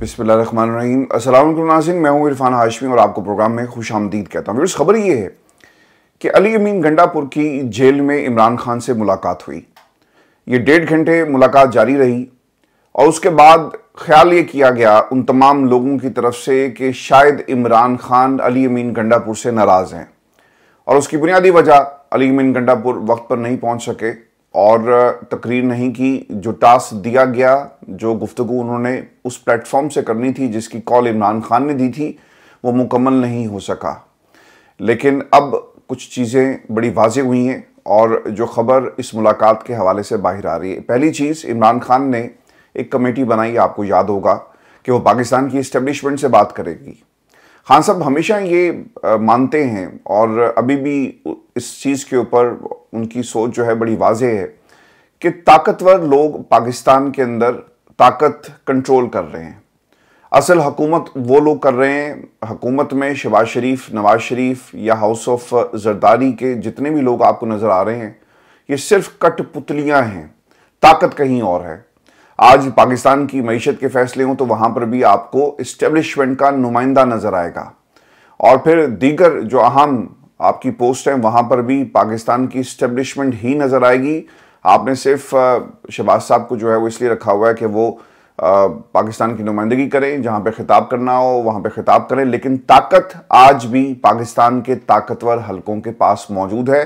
बिसमीम असल नासिन मैं हूँ इरफान हाशमी और आपको प्रोग्राम में खुश आमदीद कहता हूँ खबर ये है कि अली अमीन गंडापुर की जेल में इमरान खान से मुलाकात हुई ये डेढ़ घंटे मुलाकात जारी रही और उसके बाद ख्याल ये किया गया उन तमाम लोगों की तरफ से कि शायद इमरान खान अली अमीन गंडापुर से नाराज़ हैं और उसकी बुनियादी वजह अली अमीन गंडापुर वक्त पर नहीं पहुँच सके और तकरीर नहीं की जो टास्क दिया गया जो गुफ्तु उन्होंने उस प्लेटफॉर्म से करनी थी जिसकी कॉल इमरान खान ने दी थी वो मुकम्मल नहीं हो सका लेकिन अब कुछ चीज़ें बड़ी वाज हुई हैं और जो खबर इस मुलाकात के हवाले से बाहर आ रही है पहली चीज़ इमरान खान ने एक कमेटी बनाई आपको याद होगा कि वो पाकिस्तान की इस्टेब्लिशमेंट से बात करेगी हाँ सब हमेशा ये मानते हैं और अभी भी इस चीज़ के ऊपर उनकी सोच जो है बड़ी वाजह है कि ताकतवर लोग पाकिस्तान के अंदर ताकत कंट्रोल कर रहे हैं असल हकूमत वो लोग कर रहे हैं हकूमत में शबाज शरीफ नवाज शरीफ या हाउस ऑफ जरदारी के जितने भी लोग आपको नज़र आ रहे हैं ये सिर्फ कठपुतलियाँ हैं ताकत कहीं और है आज पाकिस्तान की मीशत के फैसले हों तो वहाँ पर भी आपको इस्टेब्लिशमेंट का नुमाइंदा नज़र आएगा और फिर दीगर जो अहम आपकी पोस्ट हैं वहाँ पर भी पाकिस्तान की इस्टेब्लिशमेंट ही नज़र आएगी आपने सिर्फ शहबाज साहब को जो है वो इसलिए रखा हुआ है कि वो पाकिस्तान की नुमाइंदगी करें जहाँ पर खिताब करना हो वहाँ पर खिताब करें लेकिन ताकत आज भी पाकिस्तान के ताकतवर हलकों के पास मौजूद है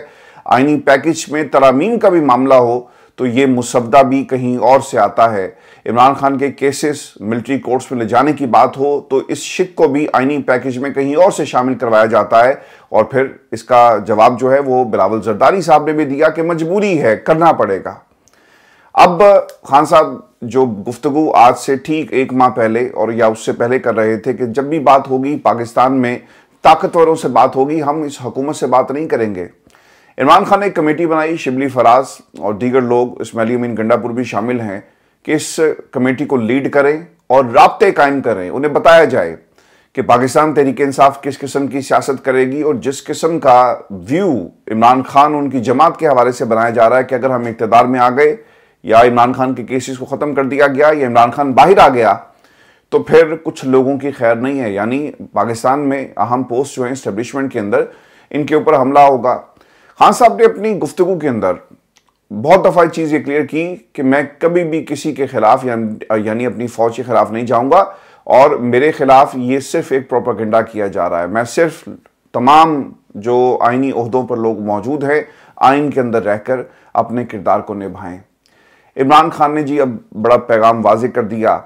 आइनी पैकेज में तरामीम का भी मामला हो तो ये मुसवदा भी कहीं और से आता है इमरान खान के केसेस मिलिट्री कोर्ट्स में ले जाने की बात हो तो इस शिक को भी आइनी पैकेज में कहीं और से शामिल करवाया जाता है और फिर इसका जवाब जो है वो बिलावल जरदारी साहब ने भी दिया कि मजबूरी है करना पड़ेगा अब खान साहब जो गुफ्तु आज से ठीक एक माह पहले और या उससे पहले कर रहे थे कि जब भी बात होगी पाकिस्तान में ताकतवरों से बात होगी हम इस हुकूमत से बात नहीं करेंगे इमरान खान ने एक कमेटी बनाई शिबली फराज और दीगर लोग इसमें अली अमीन गंडापुर भी शामिल हैं कि इस कमेटी को लीड करें और रबते कायम करें उन्हें बताया जाए कि पाकिस्तान तहरीक इंसाफ किस किस्म की सियासत करेगी और जिस किस्म का व्यू इमरान खान उनकी जमात के हवाले से बनाया जा रहा है कि अगर हम इकतदार में आ गए या इमरान खान के केसेस को ख़त्म कर दिया गया या इमरान खान बाहर आ गया तो फिर कुछ लोगों की खैर नहीं है यानी पाकिस्तान में अहम पोस्ट जो हैं इस्टबलिशमेंट के अंदर इनके ऊपर हमला होगा हाँ साहब ने अपनी गुफ्तु के अंदर बहुत दफ़ा चीज़ ये क्लियर की कि मैं कभी भी किसी के खिलाफ यानी अपनी फौज के खिलाफ नहीं जाऊंगा और मेरे खिलाफ ये सिर्फ एक प्रोपागेंडा किया जा रहा है मैं सिर्फ तमाम जो आइनी अहदों पर लोग मौजूद हैं आइन के अंदर रहकर अपने किरदार को निभाएं इमरान खान ने जी अब बड़ा पैगाम वाज कर दिया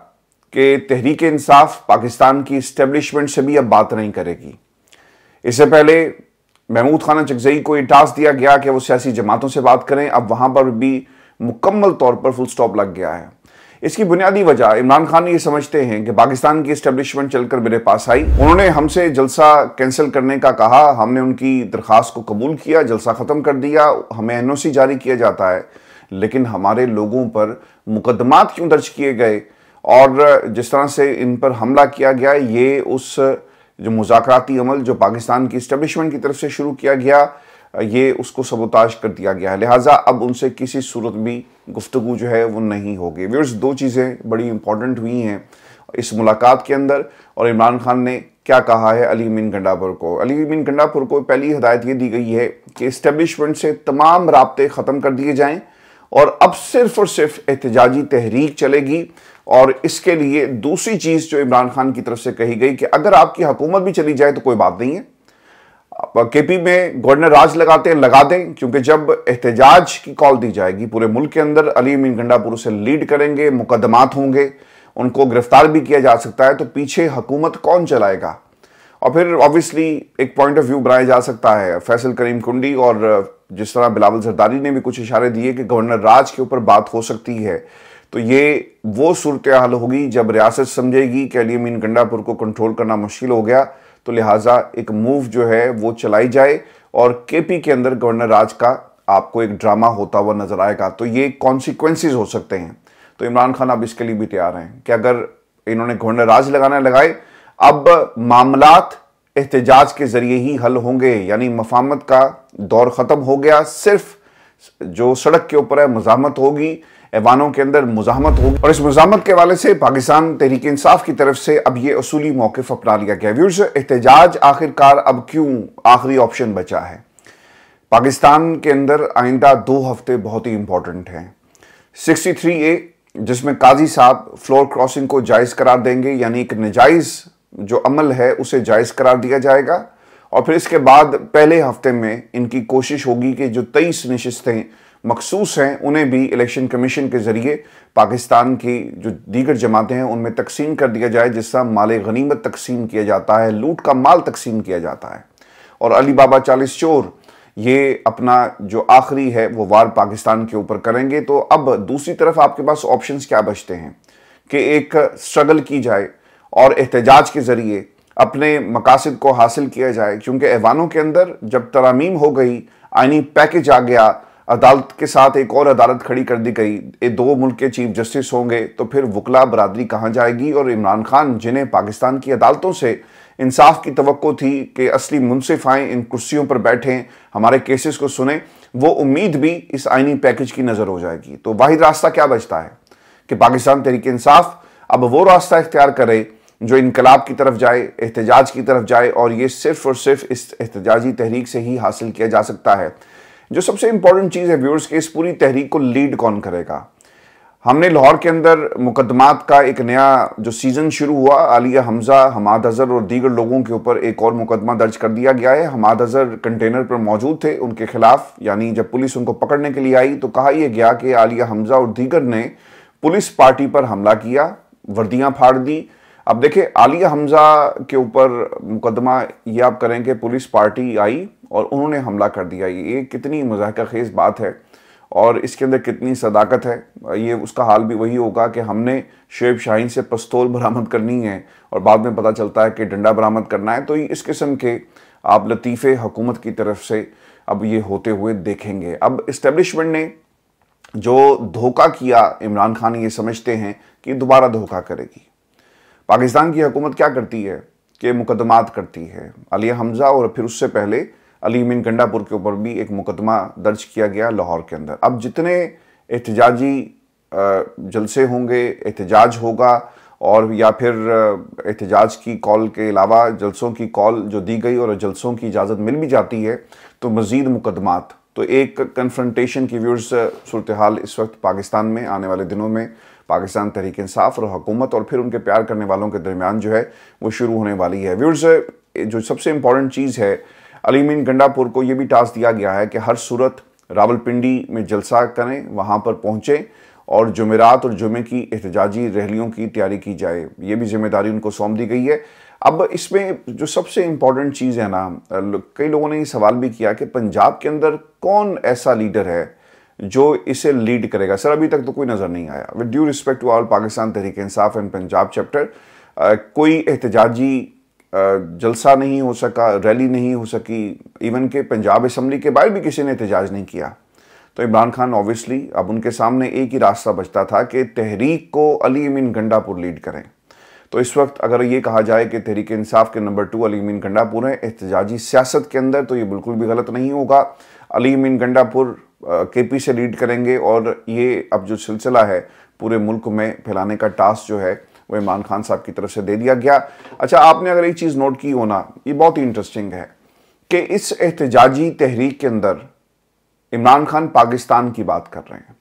कि तहरीक इंसाफ पाकिस्तान की इस्टेब्लिशमेंट से भी अब बात नहीं करेगी इससे पहले महमूद खाना चकजई को ये टास्क दिया गया कि वो सियासी जमातों से बात करें अब वहाँ पर भी मुकम्मल तौर पर फुल स्टॉप लग गया है इसकी बुनियादी वजह इमरान खान ये समझते हैं कि पाकिस्तान की इस्टेब्लिशमेंट चलकर मेरे पास आई उन्होंने हमसे जलसा कैंसिल करने का कहा हमने उनकी दरख्वास्त को कबूल किया जलसा ख़त्म कर दिया हमें एन जारी किया जाता है लेकिन हमारे लोगों पर मुकदमात क्यों दर्ज किए गए और जिस तरह से इन पर हमला किया गया ये उस जो मुजाकती अमल जो पाकिस्तान की इस्टबलिशमेंट की तरफ से शुरू किया गया ये उसको सबोताज कर दिया गया है लिहाजा अब उनसे किसी सूरत भी गुफ्तु जो है वो नहीं होगी व्यवर्स दो चीज़ें बड़ी इंपॉर्टेंट हुई हैं इस मुलाकात के अंदर और इमरान खान ने क्या कहा है अली मिन गंडापुर को अली मिन गंडापुर को पहली हदायत ये दी गई है कि इस्टबलिशमेंट से तमाम रबते ख़त्म कर दिए जाएँ और अब सिर्फ और सिर्फ एहतजाजी तहरीक चलेगी और इसके लिए दूसरी चीज़ जो इमरान खान की तरफ से कही गई कि अगर आपकी हुकूमत भी चली जाए तो कोई बात नहीं है के पी में गवर्नर राज लगाते हैं लगा दें क्योंकि जब एहतजाज की कॉल दी जाएगी पूरे मुल्क के अंदर अली अमीन गंडापुर से लीड करेंगे मुकदमात होंगे उनको गिरफ्तार भी किया जा सकता है तो पीछे हुकूमत कौन चलाएगा और फिर ऑब्वियसली एक पॉइंट ऑफ व्यू बनाया जा सकता है फैसल करीम कुंडी और जिस तरह बिलावल जरदारी ने भी कुछ इशारे दिए कि गवर्नर राज के ऊपर बात हो सकती है तो ये वो सूरत हाल होगी जब रियासत समझेगी कि अली अमीन गंडापुर को कंट्रोल करना मुश्किल हो गया तो लिहाजा एक मूव जो है वो चलाई जाए और केपी के अंदर गवर्नर राज का आपको एक ड्रामा होता हुआ नजर आएगा तो ये कॉन्सिक्वेंसिस हो सकते हैं तो इमरान खान अब इसके लिए भी तैयार हैं कि अगर इन्होंने गवर्नर राज लगाना लगाए अब मामला एहतजाज के ज़रिए ही हल होंगे यानी मफामत का दौर ख़त्म हो गया सिर्फ जो सड़क के ऊपर है मजामत होगी ऐवानों के अंदर मुजामत होगी और इस मुजामत के हवाले से पाकिस्तान तहरीक इंसाफ की तरफ से अब ये असूली मौकफ अपना लिया गया व्यूर्स एहतजाज आखिरकार अब क्यों आखिरी ऑप्शन बचा है पाकिस्तान के अंदर आइंदा दो हफ्ते बहुत ही इंपॉर्टेंट हैं सिक्सटी थ्री ए जिसमें काजी साहब फ्लोर क्रॉसिंग को जायज़ करार देंगे यानी एक नजायज़ जो अमल है उसे जायज़ करार दिया जाएगा और फिर इसके बाद पहले हफ्ते में इनकी कोशिश होगी कि जो तेईस नशस्तें मखसूस हैं उन्हें भी इलेक्शन कमीशन के ज़रिए पाकिस्तान की जो दीगर जमातें हैं उनमें तकसीम कर दिया जाए जिसका माल गनीमत तकसीम किया जाता है लूट का माल तकसीम किया जाता है और अली बाबा चालीस चोर ये अपना जो आखिरी है वो वार पाकिस्तान के ऊपर करेंगे तो अब दूसरी तरफ आपके पास ऑप्शन क्या बचते हैं कि एक स्ट्रगल की जाए और एहतजाज के ज़रिए अपने मकासद को हासिल किया जाए क्योंकि ऐवानों के अंदर जब तरामीम हो गई आइनी पैकेज आ गया अदालत के साथ एक और अदालत खड़ी कर दी गई ये दो मुल्क के चीफ जस्टिस होंगे तो फिर वकला बरदरी कहाँ जाएगी और इमरान खान जिन्हें पाकिस्तान की अदालतों से इंसाफ की तो थी कि असली मुनसिफ आएँ इन कुर्सियों पर बैठें हमारे केसेस को सुने वो उम्मीद भी इस आइनी पैकेज की नज़र हो जाएगी तो वाहिद रास्ता क्या बचता है कि पाकिस्तान तहरीक इंसाफ अब वो रास्ता इख्तियार करे जो इनकलाब की तरफ जाए एहतजाज की तरफ जाए और ये सिर्फ और सिर्फ इस एहतजाजी तहरीक से ही हासिल किया जा सकता है जो सबसे इंपॉर्टेंट चीज़ है व्यूअर्स के इस पूरी तहरीक को लीड कौन करेगा हमने लाहौर के अंदर मुकदमात का एक नया जो सीज़न शुरू हुआ आलिया हमज़ा हमाद अज़र और दीगर लोगों के ऊपर एक और मुकदमा दर्ज कर दिया गया है हमाद अज़र कंटेनर पर मौजूद थे उनके खिलाफ यानी जब पुलिस उनको पकड़ने के लिए आई तो कहा यह गया कि आलिया हमज़ा और दीगर ने पुलिस पार्टी पर हमला किया वर्दियाँ फाड़ दी अब देखिए आलिया हमज़ा के ऊपर मुकदमा ये आप करें कि पुलिस पार्टी आई और उन्होंने हमला कर दिया ये कितनी मजाक खेज बात है और इसके अंदर कितनी सदाकत है ये उसका हाल भी वही होगा कि हमने शेब शाहीन से पस्तौल बरामद करनी है और बाद में पता चलता है कि डंडा बरामद करना है तो इस किस्म के आप लतीफ़े हुकूमत की तरफ से अब ये होते हुए देखेंगे अब इस्टेब्लिशमेंट ने जो धोखा किया इमरान खान ये समझते हैं कि दोबारा धोखा करेगी पाकिस्तान की हुकूमत क्या करती है कि मुकदमात करती है अलिया हमज़ा और फिर उससे पहले अली मिन गंडापुर के ऊपर भी एक मुकदमा दर्ज किया गया लाहौर के अंदर अब जितने एहतजाजी जलसे होंगे एहतजाज होगा और या फिर एहतजाज की कॉल के अलावा जलसों की कॉल जो दी गई और जलसों की इजाज़त मिल भी जाती है तो मज़ीद मुकदमात तो एक कन्फ्रंटेशन की व्यूर्स सूरत हाल इस वक्त पाकिस्तान में आने वाले दिनों में पाकिस्तान तहरीक इंसाफ और हुकूमत और फिर उनके प्यार करने वालों के दरमियान जो है वो शुरू होने वाली है व्यूर्स जो सबसे इम्पॉर्टेंट चीज़ है अलीमीन गंडापुर को यह भी टास्क दिया गया है कि हर सूरत रावलपिंडी में जलसा करें वहाँ पर पहुँचें और जुमेरात और जुमे की एहतजाजी रैलियों की तैयारी की जाए ये भी जिम्मेदारी उनको सौंप दी गई है अब इसमें जो सबसे इम्पॉर्टेंट चीज़ है ना कई लोगों ने ये सवाल भी किया कि पंजाब के अंदर कौन ऐसा लीडर है जो इसे लीड करेगा सर अभी तक तो कोई नज़र नहीं आया with due respect to all Pakistan Tehreek Insaf and Punjab chapter कोई एहतजाजी जलसा नहीं हो सका रैली नहीं हो सकी इवन के पंजाब असम्बली के बाहर भी किसी ने एहतजाज नहीं किया तो इमरान खान ऑब्वियसली अब उनके सामने एक ही रास्ता बचता था कि तहरीक को अली अमीन गंडापुर लीड करें तो इस वक्त अगर ये कहा जाए कि तहरीक इंसाफ के नंबर टू अली अमीन गंडापुर हैं एहतजाजी सियासत के अंदर तो ये बिल्कुल भी गलत नहीं होगा अली अमीन गंडापुर के पी से लीड करेंगे और ये अब जो सिलसिला है पूरे मुल्क में फैलाने का टास्क जो है वो इमरान खान साहब की तरफ से दे दिया गया अच्छा आपने अगर एक चीज़ नोट की होना ये बहुत ही इंटरेस्टिंग है कि इस एहतजाजी तहरीक के अंदर इमरान खान पाकिस्तान की बात कर रहे हैं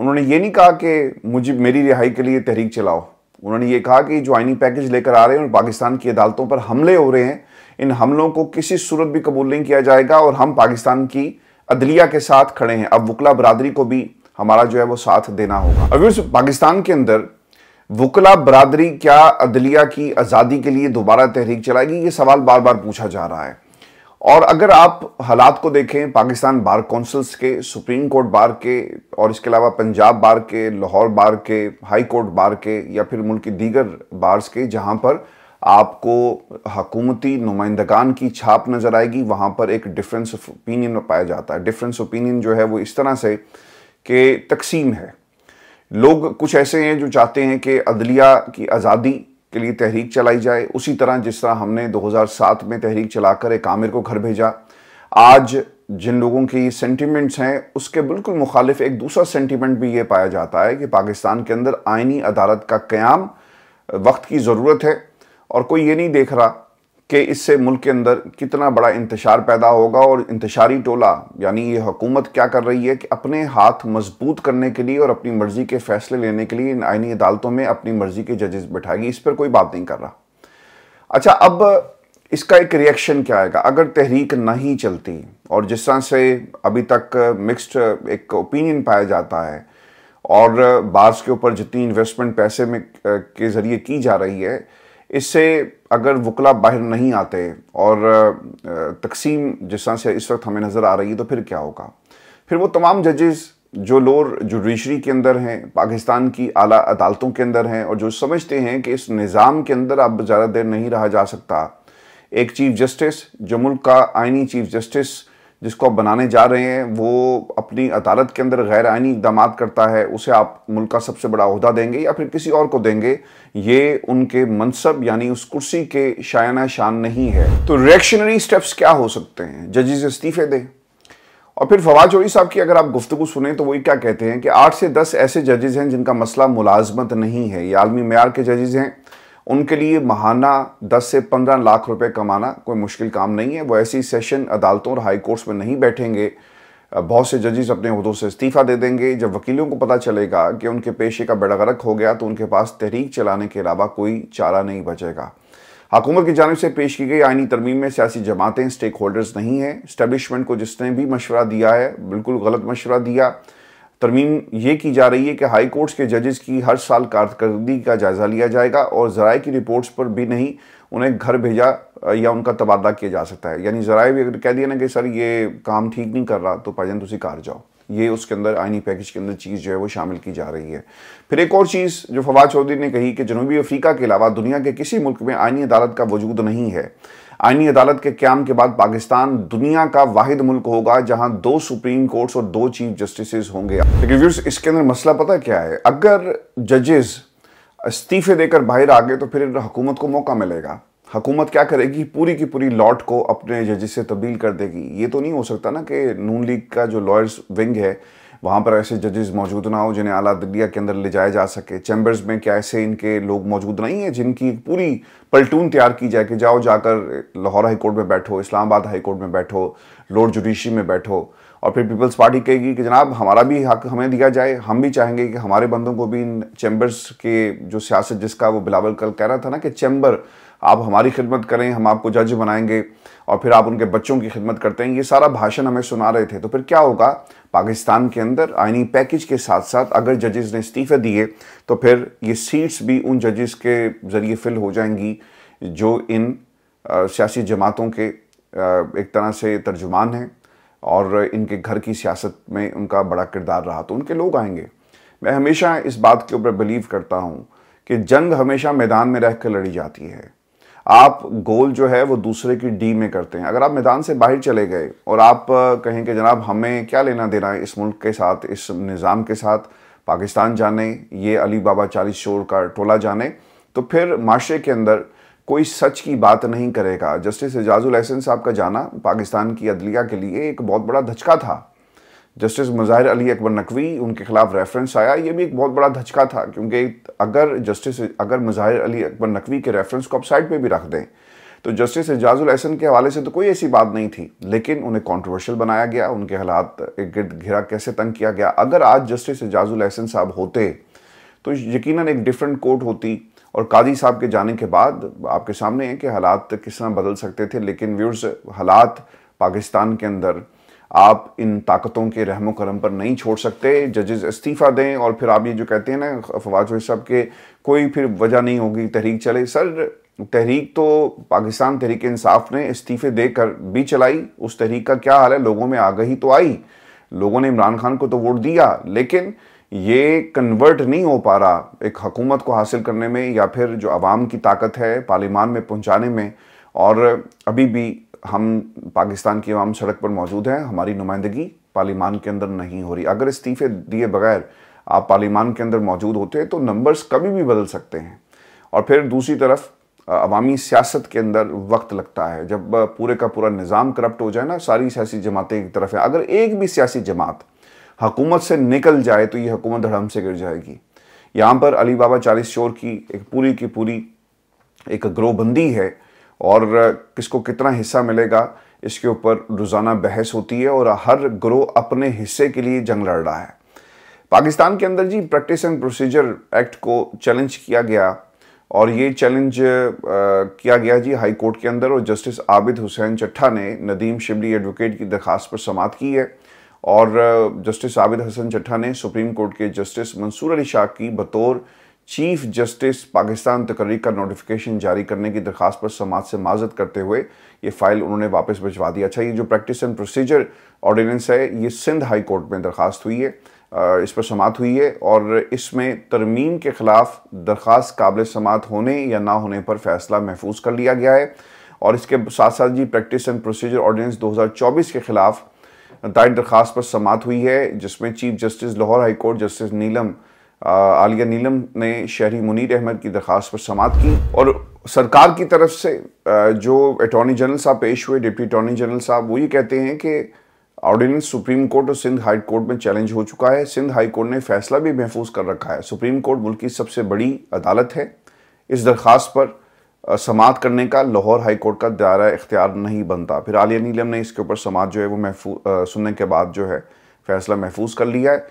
उन्होंने ये नहीं कहा कि मुझे मेरी रिहाई के लिए तहरीक चलाओ उन्होंने ये कहा कि जो आइनी पैकेज लेकर आ रहे हैं और पाकिस्तान की अदालतों पर हमले हो रहे हैं इन हमलों को किसी सूरत भी कबूल नहीं किया जाएगा और हम पाकिस्तान की अदलिया के साथ खड़े हैं अब वकला बरदरी को भी हमारा जो है वो साथ देना होगा अगर पाकिस्तान के अंदर वकला बरदरी क्या अदलिया की आज़ादी के लिए दोबारा तहरीक चलाएगी ये सवाल बार बार पूछा जा रहा है और अगर आप हालात को देखें पाकिस्तान बार काउंसिल्स के सुप्रीम कोर्ट बार के और इसके अलावा पंजाब बार के लाहौर बार के हाई कोर्ट बार के या फिर मुल्क की दीगर बार्स के जहां पर आपको हकूमती नुमाइंदगान की छाप नज़र आएगी वहां पर एक डिफरेंस ऑफ ओपिनियन पाया जाता है डिफरेंस ओपिनियन जो है वो इस तरह से कि तकसीम है लोग कुछ ऐसे हैं जो चाहते हैं कि अदलिया की आज़ादी के लिए तहरीक चलाई जाए उसी तरह जिस तरह हमने 2007 में तहरीक चलाकर एक आमिर को घर भेजा आज जिन लोगों की सेंटिमेंट्स हैं उसके बिल्कुल मुखालिफ एक दूसरा सेंटिमेंट भी ये पाया जाता है कि पाकिस्तान के अंदर आइनी अदालत का क्याम वक्त की ज़रूरत है और कोई ये नहीं देख रहा कि इससे मुल्क के अंदर कितना बड़ा इंतशार पैदा होगा और इंतशारी टोला यानी ये हुकूमत क्या कर रही है कि अपने हाथ मजबूत करने के लिए और अपनी मर्ज़ी के फैसले लेने के लिए इन आइनी अदालतों में अपनी मर्ज़ी के जजेस बैठाएगी इस पर कोई बात नहीं कर रहा अच्छा अब इसका एक रिएक्शन क्या आएगा अगर तहरीक नहीं चलती और जिस तरह से अभी तक मिक्सड एक ओपिनियन पाया जाता है और बार्स के ऊपर जितनी इन्वेस्टमेंट पैसे में के ज़रिए की जा रही है इससे अगर वकला बाहर नहीं आते और तकसीम जिस तरह से इस वक्त हमें नज़र आ रही है तो फिर क्या होगा फिर वो तमाम जजेस जो लोर जुडिशरी के अंदर हैं पाकिस्तान की आला अदालतों के अंदर हैं और जो समझते हैं कि इस निज़ाम के अंदर अब ज़्यादा देर नहीं रहा जा सकता एक चीफ जस्टिस जो मुल्क का आइनी चीफ जस्टिस जिसको आप बनाने जा रहे हैं वो अपनी अदालत के अंदर गैर आइनी इकदाम करता है उसे आप मुल्क का सबसे बड़ा अहदा देंगे या फिर किसी और को देंगे ये उनके मनसब यानी उस कुर्सी के शायना शान नहीं है तो रिएक्शनरी स्टेप्स क्या हो सकते हैं जजिस इस्तीफे दें और फिर फवाद चौरी साहब की अगर आप गुफ्तु सुने तो वही क्या कहते हैं कि आठ से दस ऐसे जजेज़ हैं जिनका मसला मुलाजमत नहीं है ये आलमी मैार के जजेज़ हैं उनके लिए महाना 10 से 15 लाख रुपए कमाना कोई मुश्किल काम नहीं है वो ऐसी सेशन अदालतों और हाई कोर्ट्स में नहीं बैठेंगे बहुत से जजेस अपने अहदों से इस्तीफ़ा दे देंगे जब वकीलों को पता चलेगा कि उनके पेशे का बेड़ा गर्क हो गया तो उनके पास तहरीक चलाने के अलावा कोई चारा नहीं बचेगा हुकूमत की जानब से पेश की गई आइनी तरमीम में सियासी जमातें स्टेक होल्डर्स नहीं हैं स्टैब्लिशमेंट को जिसने भी मशवरा दिया है बिल्कुल गलत मशवरा दिया तरमीम ये की जा रही है कि हाई कोर्ट्स के जजेस की हर साल कारकर्दगी का जायज़ा लिया जाएगा और ज़राए की रिपोर्ट्स पर भी नहीं उन्हें घर भेजा या उनका तबादला किया जा सकता है यानी ज़राए भी अगर कह दिया ना कि सर ये काम ठीक नहीं कर रहा तो पाजन तुम कार जाओ ये उसके अंदर आइनी पैकेज के अंदर चीज़ जो है वो शामिल की जा रही है फिर एक और चीज़ जो फवाद चौधरी ने कही कि जनूबी अफ्रीका के अलावा दुनिया के किसी मुल्क में आइनी अदालत का वजूद नहीं है आईनी अदालत के क्याम के बाद पाकिस्तान दुनिया का वाहिद मुल्क होगा जहां दो सुप्रीम कोर्ट्स और दो चीफ जस्टिस होंगे लेकिन व्यूर्स इसके अंदर मसला पता क्या है अगर जजेस इस्तीफे देकर बाहर आ गए तो फिर हुकूमत को मौका मिलेगा हुकूमत क्या करेगी पूरी की पूरी लॉट को अपने जजेस से तब्दील कर देगी ये तो नहीं हो सकता ना कि नून लीग का जो लॉयर्स विंग है वहाँ पर ऐसे जजेस मौजूद ना हो जिन्हें आला अदलिया के अंदर ले जाया जा सके चैम्बर्स में क्या ऐसे इनके लोग मौजूद नहीं हैं जिनकी पूरी पलटून तैयार की जाए कि जाओ जाकर लाहौर हाई कोर्ट में बैठो इस्लामाबाद हाई कोर्ट में बैठो लोड जुडिशरी में बैठो और फिर पीपल्स पार्टी कहेगी कि जनाब हमारा भी हक हमें दिया जाए हम भी चाहेंगे कि हमारे बंदों को भी इन चैम्बर्स के जो सियासत जिसका वो बिलावल कल कह रहा था ना कि चैम्बर आप हमारी खिदमत करें हम आपको जज बनाएंगे और फिर आप उनके बच्चों की खिदमत करते हैं ये सारा भाषण हमें सुना रहे थे तो फिर क्या होगा पाकिस्तान के अंदर आइनी पैकेज के साथ साथ अगर जजेस ने इस्तीफे दिए तो फिर ये सीट्स भी उन जजेस के ज़रिए फिल हो जाएंगी जो इन सियासी जमातों के एक तरह से तर्जुमान हैं और इनके घर की सियासत में उनका बड़ा किरदार रहा तो उनके लोग आएंगे मैं हमेशा इस बात के ऊपर बिलीव करता हूँ कि जंग हमेशा मैदान में रह कर लड़ी जाती है आप गोल जो है वो दूसरे की डी में करते हैं अगर आप मैदान से बाहर चले गए और आप कहें कि जनाब हमें क्या लेना देना है इस मुल्क के साथ इस निज़ाम के साथ पाकिस्तान जाने ये अली बाबा चालीस शोर का टोला जाने तो फिर माशरे के अंदर कोई सच की बात नहीं करेगा जस्टिस एजाजुल एहसन साहब का जाना पाकिस्तान की अदलिया के लिए एक बहुत बड़ा धचका था जस्टिस मुजाहिर अली अकबर नकवी उनके खिलाफ रेफरेंस आया ये भी एक बहुत बड़ा धचका था क्योंकि अगर जस्टिस अगर मुजाहिर अली अकबर नकवी के रेफरेंस को आप साइड पर भी रख दें तो जस्टिस एजाजुल एहसन के हवाले से तो कोई ऐसी बात नहीं थी लेकिन उन्हें कॉन्ट्रोवर्शल बनाया गया उनके हालात एक गिर्द घिरा कैसे तंग किया गया अगर आज जस्टिस एजाजुल एहसन साहब होते तो यकीन एक डिफरेंट कोर्ट होती और काजी साहब के जाने के बाद आपके सामने है कि हालात किस तरह बदल सकते थे लेकिन व्यूर्स हालात पाकिस्तान के अंदर आप इन ताकतों के रहम करम पर नहीं छोड़ सकते जजेस इस्तीफ़ा दें और फिर आप ये जो कहते हैं ना फवाज साहब के कोई फिर वजह नहीं होगी तहरीक चले सर तहरीक तो पाकिस्तान तहरीक इंसाफ ने इस्तीफ़े देकर भी चलाई उस तहरीक का क्या हाल है लोगों में आगही तो आई लोगों ने इमरान खान को तो वोट दिया लेकिन ये कन्वर्ट नहीं हो पा रहा एक हकूमत को हासिल करने में या फिर जो आवाम की ताकत है पार्लिमान में पहुंचाने में और अभी भी हम पाकिस्तान की आवाम सड़क पर मौजूद हैं हमारी नुमाइंदगी पार्लीमान के अंदर नहीं हो रही अगर इस्तीफे दिए बगैर आप पार्लीमान के अंदर मौजूद होते तो नंबर्स कभी भी बदल सकते हैं और फिर दूसरी तरफ अवामी सियासत के अंदर वक्त लगता है जब पूरे का पूरा निज़ाम करप्ट हो जाए ना सारी सियासी जमातें एक तरफ है अगर एक भी सियासी जमात हकूमत से निकल जाए तो ये हकूमत धड़म से गिर जाएगी यहाँ पर अली बाबा चालीस चोर की एक पूरी की पूरी एक ग्रोबंदी है और किसको कितना हिस्सा मिलेगा इसके ऊपर रोज़ाना बहस होती है और हर ग्रोह अपने हिस्से के लिए जंग लड़ रहा है पाकिस्तान के अंदर जी प्रैक्टिस एंड प्रोसीजर एक्ट को चैलेंज किया गया और ये चैलेंज किया गया जी हाई कोर्ट के अंदर और जस्टिस आबिद हुसैन चट्ठा ने नदीम शिबली एडवोकेट की दरख्वास्त पर समाप्त की है और जस्टिस आबिद हसन चट्ठा ने सुप्रीम कोर्ट के जस्टिस मंसूर अली शाह की बतौर चीफ जस्टिस पाकिस्तान तकरीर का नोटिफिकेशन जारी करने की दरख्वास्त पर समाज से माजत करते हुए ये फाइल उन्होंने वापस भिजवा दी अच्छा ये जो प्रैक्टिस एंड प्रोसीजर ऑर्डिनेंस है ये सिंध हाई कोर्ट में दरख्वास्त हुई है इस पर समात हुई है और इसमें तरमीम के ख़िलाफ़ दरख्वास्त काबिल समात होने या ना होने पर फैसला महफूज कर लिया गया है और इसके साथ साथ जी प्रैक्टिस एंड प्रोसीजर ऑर्डिनेंस 2024 के ख़िलाफ़ दायर दरख्वास्त पर समात हुई है जिसमें chief justice Lahore high court justice Neelam Aalia Neelam ने शहरी मुनीर अहमद की दरख्वास्त पर समात की और सरकार की तरफ से जो अटॉर्नी जनरल साहब पेश हुए डिप्टी अटॉर्नी जनरल साहब वो ये कहते हैं कि ऑर्डिनेंस सुप्रीम कोर्ट और सिंध हाई कोर्ट में चैलेंज हो चुका है सिंध हाई कोर्ट ने फैसला भी महफूज कर रखा है सुप्रीम कोर्ट मुल्क की सबसे बड़ी अदालत है इस दरख्वास्त पर समात करने का लाहौर हाई कोर्ट का दायरा इख्तियार नहीं बनता फिर आलिया नीलम ने इसके ऊपर समात जो है वो महफू सुनने के बाद जो है फैसला महफूज कर लिया है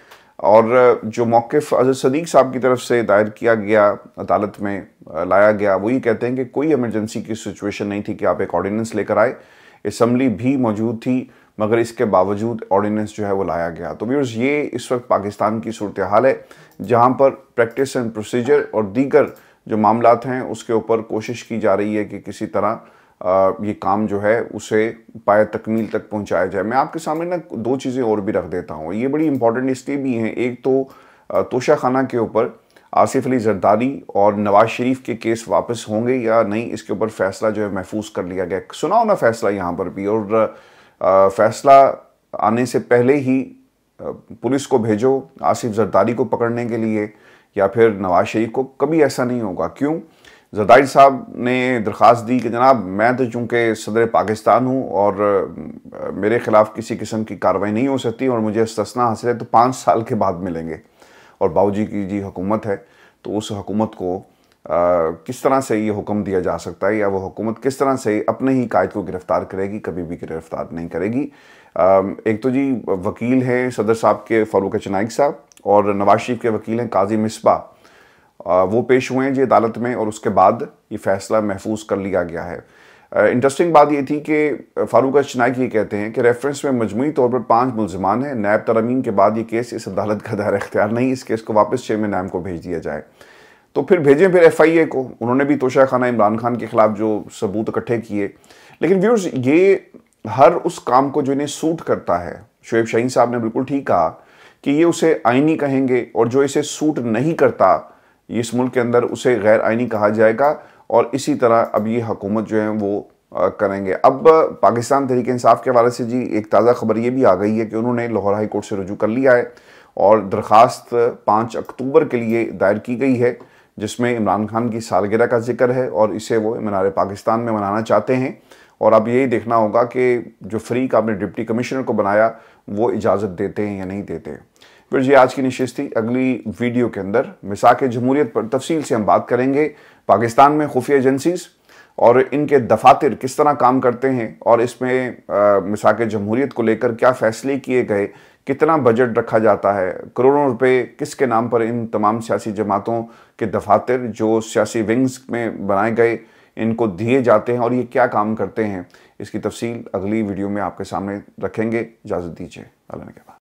और जो मौक़ अजर सदीक साहब की तरफ से दायर किया गया अदालत में लाया गया वो ये कहते हैं कि कोई इमरजेंसी की सिचुएशन नहीं थी कि आप एक ऑर्डिनेंस लेकर आए इसम्बली भी मौजूद थी मगर इसके बावजूद ऑर्डिनेंस जो है वो लाया गया तो व्यूर्स ये इस वक्त पाकिस्तान की सूरत हाल है जहाँ पर प्रैक्टिस एंड प्रोसीजर और दीगर जो मामला हैं उसके ऊपर कोशिश की जा रही है कि किसी तरह ये काम जो है उसे पाए तकमील तक पहुंचाया जाए मैं आपके सामने ना दो चीज़ें और भी रख देता हूँ ये बड़ी इंपॉर्टेंट इसलिए भी हैं एक तो तोशा खाना के ऊपर आसिफ अली जरदारी और नवाज शरीफ के केस वापस होंगे या नहीं इसके ऊपर फैसला जो है महफूज कर लिया गया सुनाओ ना फैसला यहाँ पर भी और फैसला आने से पहले ही पुलिस को भेजो आसिफ जरदारी को पकड़ने के लिए या फिर नवाज शरीफ को कभी ऐसा नहीं होगा क्यों जदाई साहब ने दरख्वास्त दी कि जनाब मैं तो चूँकि सदर पाकिस्तान हूँ और मेरे ख़िलाफ़ किसी किस्म की कार्रवाई नहीं हो सकती और मुझे ससना हासिल है तो पाँच साल के बाद मिलेंगे और बाबूजी की जी हुकूमत है तो उस हुकूमत को आ, किस तरह से ये हुक्म दिया जा सकता है या वो हुकूमत किस तरह से अपने ही कायद को गिरफ़्तार करेगी कभी भी गिरफ़्तार नहीं करेगी आ, एक तो जी वकील हैं सदर साहब के फारूक चनाइक साहब और नवाज शरीफ के वकील हैं काजी मिसबा वो पेश हुए हैं जी अदालत में और उसके बाद ये फैसला महफूज कर लिया गया है इंटरेस्टिंग बात ये थी कि फारूक अशनाक ये कहते हैं कि रेफरेंस में मजमू तौर पर पाँच मुलजमान हैं नायब तरमीम के बाद ये केस इस अदालत का दायरा अख्तियार नहीं इस केस को वापस छः में नायम को भेज दिया जाए तो फिर भेजें फिर एफ आई ए को उन्होंने भी तोशा खाना इमरान खान के खिलाफ जो सबूत इकट्ठे किए लेकिन व्यूर्स ये हर उस काम को जो इन्हें सूट करता है शुएब शहीन साहब ने बिल्कुल ठीक कहा कि ये उसे आईनी कहेंगे और जो इसे सूट नहीं करता इस मुल्क के अंदर उसे गैर आइनी कहा जाएगा और इसी तरह अब ये हकूमत जो है वो करेंगे अब पाकिस्तान तहरीक इंसाफ के हवाले से जी एक ताज़ा खबर ये भी आ गई है कि उन्होंने लाहौर हाई कोर्ट से रजू कर लिया है और दरख्वास्त पाँच अक्टूबर के लिए दायर की गई है जिसमें इमरान खान की सालगिरह का जिक्र है और इसे वो मीनार पाकिस्तान में मनाना चाहते हैं और अब यही देखना होगा कि जो फ्री का आपने डिप्टी कमिश्नर को बनाया वो इजाज़त देते हैं या नहीं देते हैं फिर जी आज की नशस्त थी अगली वीडियो के अंदर मिसा के जमहूरीत पर तफसील से हम बात करेंगे पाकिस्तान में खुफिया एजेंसीज़ और इनके दफातर किस तरह काम करते हैं और इसमें मिसा के जमहूरीत को लेकर क्या फ़ैसले किए गए कितना बजट रखा जाता है करोड़ों रुपए किसके नाम पर इन तमाम सियासी जमातों के दफातर जो सियासी विंग्स में बनाए गए इनको दिए जाते हैं और ये क्या काम करते हैं इसकी तफसील अगली वीडियो में आपके सामने रखेंगे इजाज़त दीजिए अल्लाह के बाद